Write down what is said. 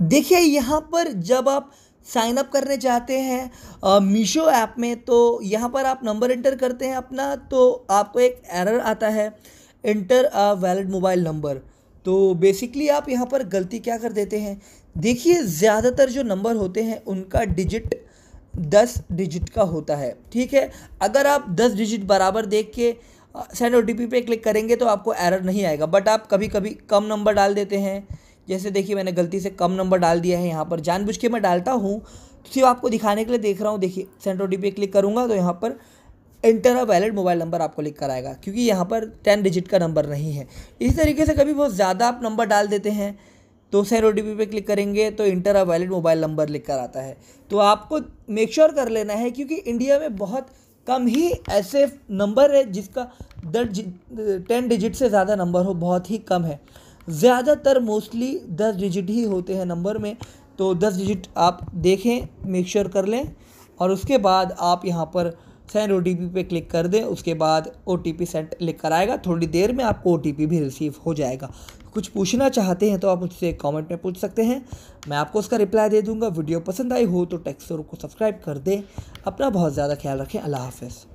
देखिए यहाँ पर जब आप साइन अप करने जाते हैं मीशो ऐप में तो यहाँ पर आप नंबर एंटर करते हैं अपना तो आपको एक एरर आता है enter a valid mobile number तो बेसिकली आप यहाँ पर गलती क्या कर देते हैं देखिए ज़्यादातर जो नंबर होते हैं उनका डिजिट दस डिजिट का होता है ठीक है अगर आप दस डिजिट बराबर देख के सेंड ओ टी पे क्लिक करेंगे तो आपको एरर नहीं आएगा बट आप कभी कभी कम नंबर डाल देते हैं जैसे देखिए मैंने गलती से कम नंबर डाल दिया है यहाँ पर जानबूझ के मैं डालता हूँ तो सिर्फ आपको दिखाने के लिए देख रहा हूँ देखिए सेंट ओ पे क्लिक करूँगा तो यहाँ पर enter a valid mobile number आपको लिख कर आएगा क्योंकि यहाँ पर टेन डिजिट का नंबर नहीं है इसी तरीके से कभी बहुत ज़्यादा आप नंबर डाल देते हैं तो सेंड ओ पे क्लिक करेंगे तो enter a valid mobile number लिख कर आता है तो आपको मेक श्योर sure कर लेना है क्योंकि इंडिया में बहुत कम ही ऐसे नंबर है जिसका दस टेन डिजिट से ज़्यादा नंबर हो बहुत ही कम है ज़्यादातर मोस्टली दस डिजिट ही होते हैं नंबर में तो दस डिजिट आप देखें मिक्सर कर लें और उसके बाद आप यहाँ पर सेंड ओ टी पी पे क्लिक कर दें उसके बाद ओ टी पी सेंड लिख कर आएगा थोड़ी देर में आपको ओ टी पी भी रिसीव हो जाएगा कुछ पूछना चाहते हैं तो आप मुझसे कमेंट में पूछ सकते हैं मैं आपको उसका रिप्लाई दे दूंगा वीडियो पसंद आई हो तो टेक्सोर को सब्सक्राइब कर दें अपना बहुत ज़्यादा ख्याल रखें अल्लाह हाफ़